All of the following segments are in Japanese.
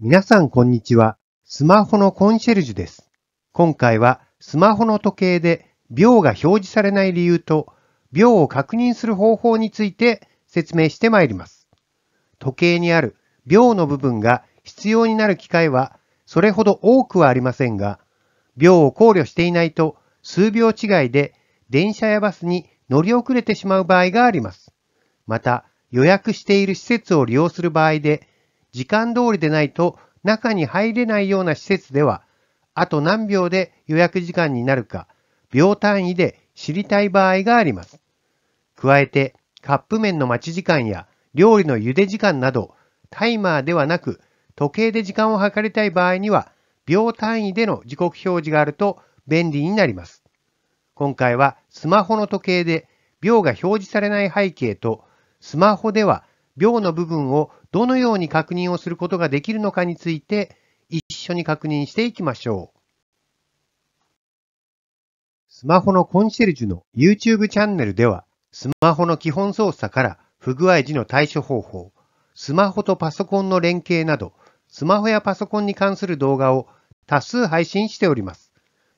皆さんこんにちは。スマホのコンシェルジュです。今回はスマホの時計で秒が表示されない理由と秒を確認する方法について説明してまいります。時計にある秒の部分が必要になる機会はそれほど多くはありませんが、秒を考慮していないと数秒違いで電車やバスに乗り遅れてしまう場合があります。また、予約している施設を利用する場合で、時間通りでないと中に入れないような施設では、あと何秒で予約時間になるか、秒単位で知りたい場合があります。加えて、カップ麺の待ち時間や料理の茹で時間など、タイマーではなく、時計で時間を計りたい場合には、秒単位での時刻表示があると便利になります。今回はスマホの時計で秒が表示されない背景と、スマホでは秒の部分をどのように確認をすることができるのかについて一緒に確認していきましょう。スマホのコンシェルジュの YouTube チャンネルでは、スマホの基本操作から不具合時の対処方法、スマホとパソコンの連携など、スマホやパソコンに関する動画を多数配信しております。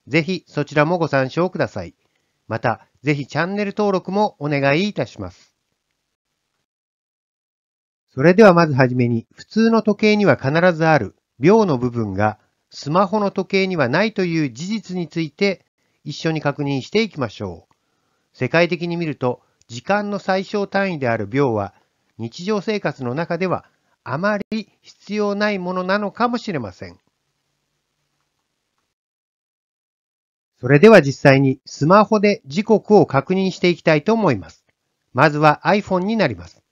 ぜひそちらもご参照ください。また、ぜひチャンネル登録もお願いいたします。それではまずはじめに、普通の時計には必ずある秒の部分がスマホの時計にはないという事実について一緒に確認していきましょう。世界的に見ると、時間の最小単位である秒は、日常生活の中ではあまり必要ないものなのかもしれません。それでは実際にスマホで時刻を確認していきたいと思います。まずは iPhone になります。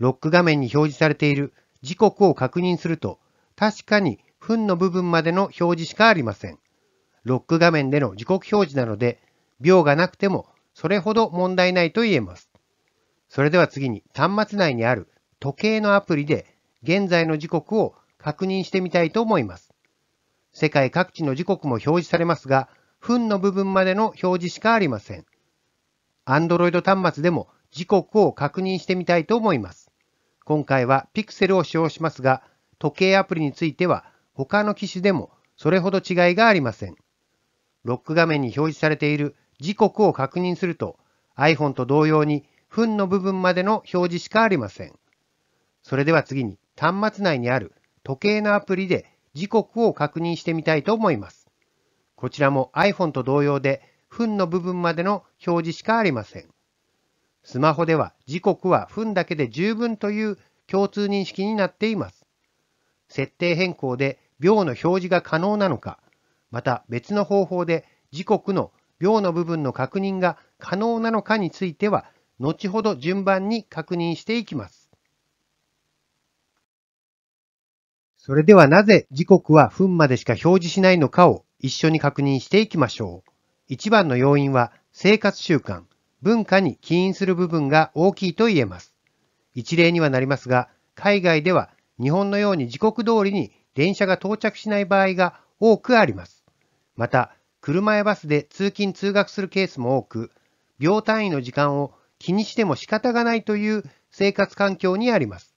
ロック画面に表示されている時刻を確認すると、確かに分の部分までの表示しかありません。ロック画面での時刻表示なので、秒がなくてもそれほど問題ないと言えます。それでは次に端末内にある時計のアプリで現在の時刻を確認してみたいと思います。世界各地の時刻も表示されますが、分の部分までの表示しかありません。Android 端末でも時刻を確認してみたいと思います。今回は Pixel を使用しますが、時計アプリについては他の機種でもそれほど違いがありません。ロック画面に表示されている時刻を確認すると iPhone と同様に分の部分までの表示しかありません。それでは次に端末内にある時計のアプリで時刻を確認してみたいと思います。こちらも iPhone と同様で分の部分までの表示しかありません。スマホでは時刻は分だけで十分という共通認識になっています。設定変更で秒の表示が可能なのか、また別の方法で時刻の秒の部分の確認が可能なのかについては、後ほど順番に確認していきます。それではなぜ時刻は分までしか表示しないのかを一緒に確認していきましょう。一番の要因は生活習慣、文化に起因する部分が大きいと言えます。一例にはなりますが、海外では日本のように時刻通りに電車が到着しない場合が多くあります。また、車やバスで通勤通学するケースも多く、秒単位の時間を気にしても仕方がないという生活環境にあります。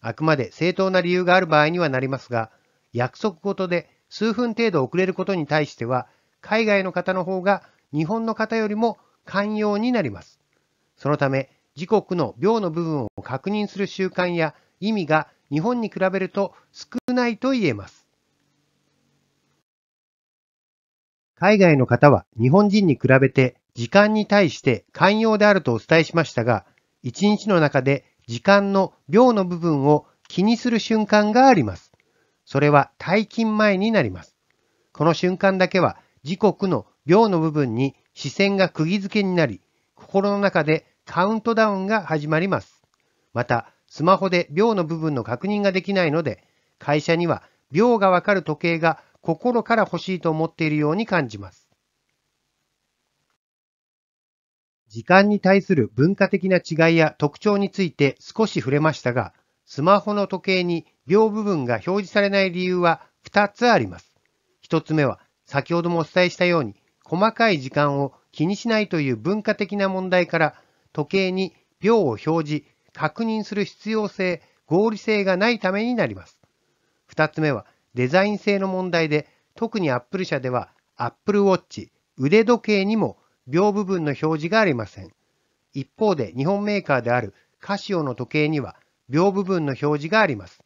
あくまで正当な理由がある場合にはなりますが、約束事で数分程度遅れることに対しては、海外の方の方が日本の方よりも寛容になります。そのため、時刻の秒の部分を確認する習慣や意味が日本に比べると少ないと言えます。海外の方は日本人に比べて時間に対して寛容であるとお伝えしましたが、一日の中で時間の秒の部分を気にする瞬間があります。それは退勤前になります。この瞬間だけは時刻の秒の部分に視線が釘付けになり、心の中でカウントダウンが始まります。また、スマホで秒の部分の確認ができないので、会社には秒がわかる時計が心から欲しいと思っているように感じます。時間に対する文化的な違いや特徴について少し触れましたが、スマホの時計に秒部分が表示されない理由は2つあります。1つ目は、先ほどもお伝えしたように、細かい時間を気にしないという文化的な問題から時計に秒を表示、確認する必要性、合理性がないためになります。2つ目はデザイン性の問題で特に Apple 社では Apple Watch、腕時計にも秒部分の表示がありません。一方で日本メーカーであるカシオの時計には秒部分の表示があります。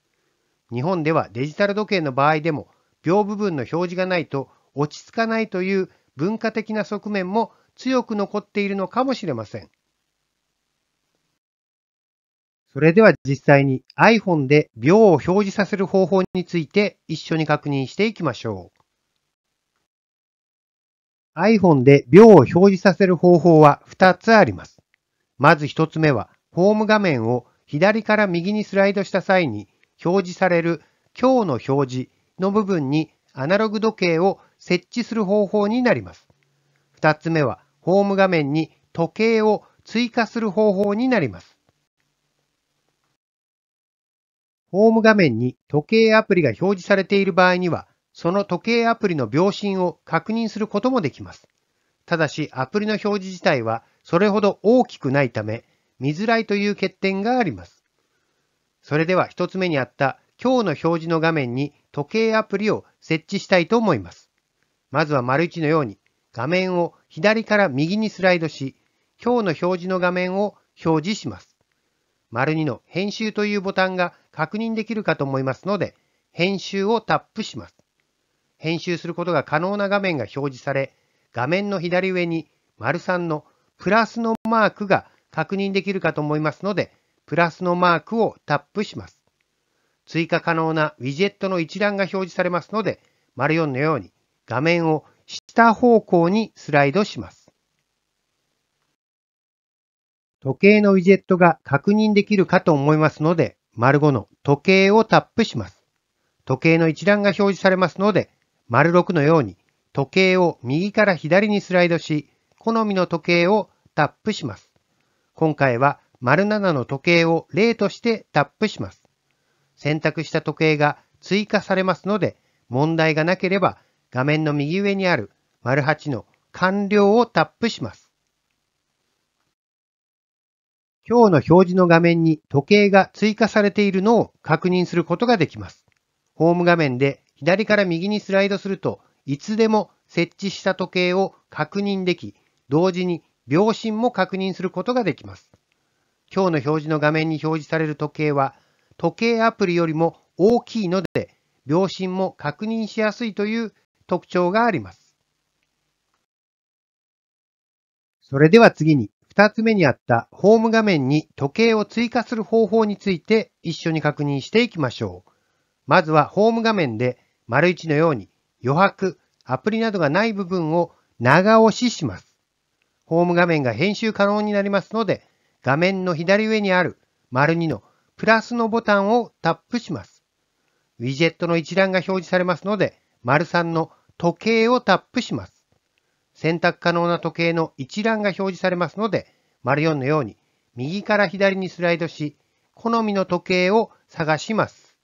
日本ではデジタル時計の場合でも秒部分の表示がないと落ち着かないという文化的な側面も強く残っているのかもしれません。それでは実際に iPhone で秒を表示させる方法について一緒に確認していきましょう。iPhone で秒を表示させる方法は2つあります。まず1つ目は、ホーム画面を左から右にスライドした際に表示される今日の表示の部分にアナログ時計を設置する方法になります。2つ目は、ホーム画面に時計を追加する方法になります。ホーム画面に時計アプリが表示されている場合には、その時計アプリの秒針を確認することもできます。ただし、アプリの表示自体はそれほど大きくないため、見づらいという欠点があります。それでは1つ目にあった今日の表示の画面に時計アプリを設置したいと思います。まずは丸1のように画面を左から右にスライドし、今日の表示の画面を表示します。丸2の編集というボタンが確認できるかと思いますので、編集をタップします。編集することが可能な画面が表示され、画面の左上に丸3のプラスのマークが確認できるかと思いますので、プラスのマークをタップします。追加可能なウィジェットの一覧が表示されますので、丸4のように画面を下方向にスライドします。時計のウィジェットが確認できるかと思いますので、丸5の時計をタップします。時計の一覧が表示されますので、丸6のように時計を右から左にスライドし、好みの時計をタップします。今回は丸7の時計を例としてタップします。選択した時計が追加されますので、問題がなければ画面の右上にある丸8の完了をタップします。今日の表示の画面に時計が追加されているのを確認することができます。ホーム画面で左から右にスライドすると、いつでも設置した時計を確認でき、同時に秒針も確認することができます。今日の表示の画面に表示される時計は、時計アプリよりも大きいので、秒針も確認しやすいという特徴があります。それでは次に2つ目にあったホーム画面に時計を追加する方法について一緒に確認していきましょう。まずはホーム画面で丸1のように余白、アプリなどがない部分を長押しします。ホーム画面が編集可能になりますので、画面の左上にある丸2のプラスのボタンをタップします。ウィジェットの一覧が表示されますので、丸3の時計をタップします。選択可能な時計の一覧が表示されますので、丸4のように右から左にスライドし、好みの時計を探します。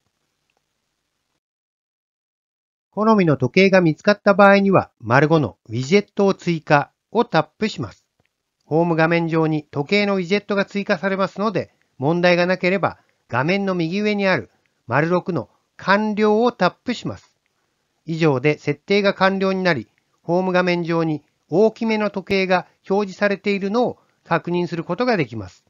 好みの時計が見つかった場合には、丸5のウィジェットを追加をタップします。ホーム画面上に時計のウィジェットが追加されますので、問題がなければ画面の右上にある丸6の完了をタップします。以上で設定が完了になり、ホーム画面上に大きめの時計が表示されているのを確認することができます。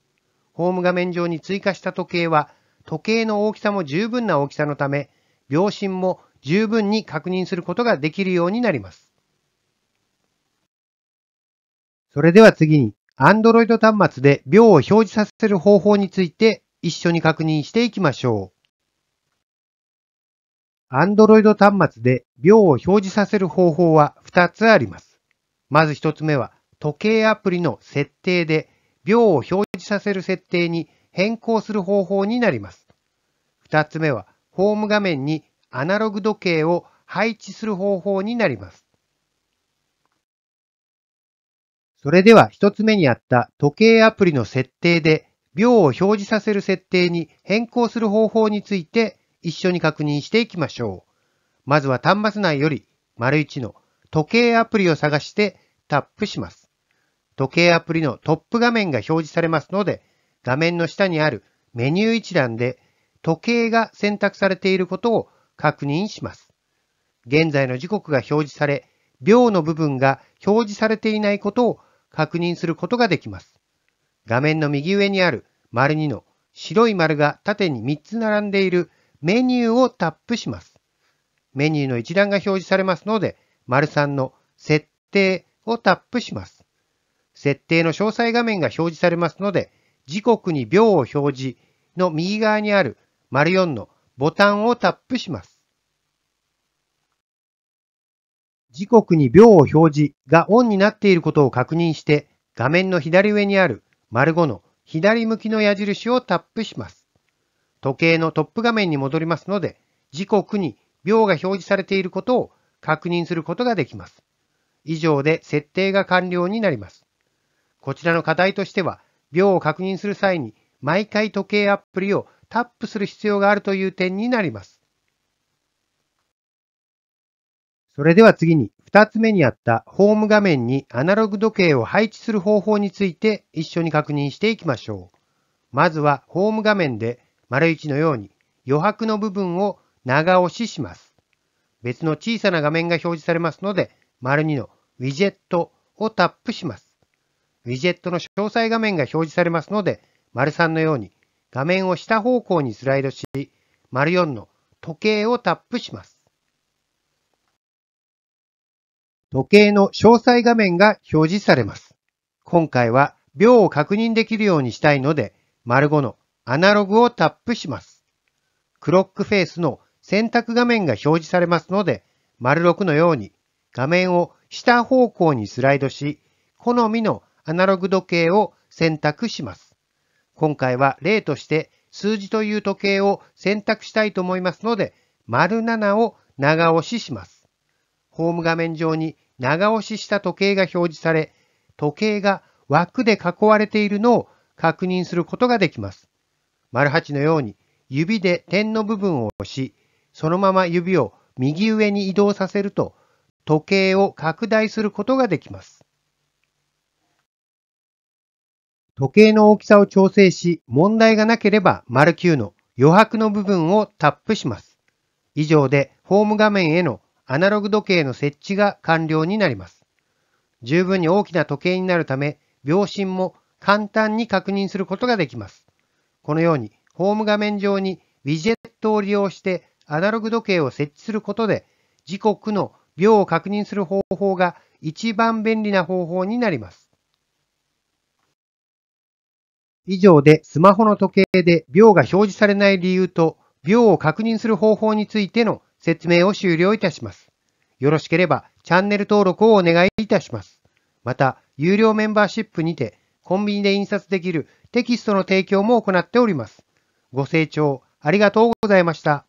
ホーム画面上に追加した時計は、時計の大きさも十分な大きさのため、秒針も十分に確認することができるようになります。それでは次に、Android 端末で秒を表示させる方法について一緒に確認していきましょう。Android 端末で秒を表示させる方法は2つあります。まず1つ目は、時計アプリの設定で秒を表示させる設定に変更する方法になります。2つ目は、ホーム画面にアナログ時計を配置する方法になります。それでは1つ目にあった時計アプリの設定で秒を表示させる設定に変更する方法について一緒に確認していきましょう。まずは端末内より、丸1の時計アプリを探してタップします。時計アプリのトップ画面が表示されますので、画面の下にあるメニュー一覧で時計が選択されていることを確認します。現在の時刻が表示され、秒の部分が表示されていないことを確認することができます。画面の右上にある丸2の白い丸が縦に3つ並んでいるメニューをタップします。メニューの一覧が表示されますので、丸3の設定をタップします。設定の詳細画面が表示されますので、時刻に秒を表示の右側にある丸4のボタンをタップします。時刻に秒を表示がオンになっていることを確認して、画面の左上にある丸5の左向きの矢印をタップします。時計のトップ画面に戻りますので、時刻に秒が表示されていることを確認することができます。以上で設定が完了になります。こちらの課題としては、秒を確認する際に毎回時計アプリをタップする必要があるという点になります。それでは次に2つ目にあったホーム画面にアナログ時計を配置する方法について一緒に確認していきましょう。まずはホーム画面で丸1のように余白の部分を長押しします。別の小さな画面が表示されますので、丸2のウィジェットをタップします。ウィジェットの詳細画面が表示されますので、丸3のように画面を下方向にスライドし、丸4の時計をタップします。時計の詳細画面が表示されます。今回は秒を確認できるようにしたいので、丸5のアナログをタップします。クロックフェースの選択画面が表示されますので、丸6のように画面を下方向にスライドし、好みのアナログ時計を選択します。今回は例として数字という時計を選択したいと思いますので、丸7を長押しします。ホーム画面上に長押しした時計が表示され、時計が枠で囲われているのを確認することができます。丸八のように指で点の部分を押し、そのまま指を右上に移動させると、時計を拡大することができます。時計の大きさを調整し、問題がなければ、丸九の余白の部分をタップします。以上で、ホーム画面へのアナログ時計の設置が完了になります。十分に大きな時計になるため、秒針も簡単に確認することができます。このようにホーム画面上にウィジェットを利用してアナログ時計を設置することで時刻の秒を確認する方法が一番便利な方法になります。以上でスマホの時計で秒が表示されない理由と秒を確認する方法についての説明を終了いたします。よろしければチャンネル登録をお願いいたします。また、有料メンバーシップにてコンビニで印刷できるテキストの提供も行っております。ご清聴ありがとうございました。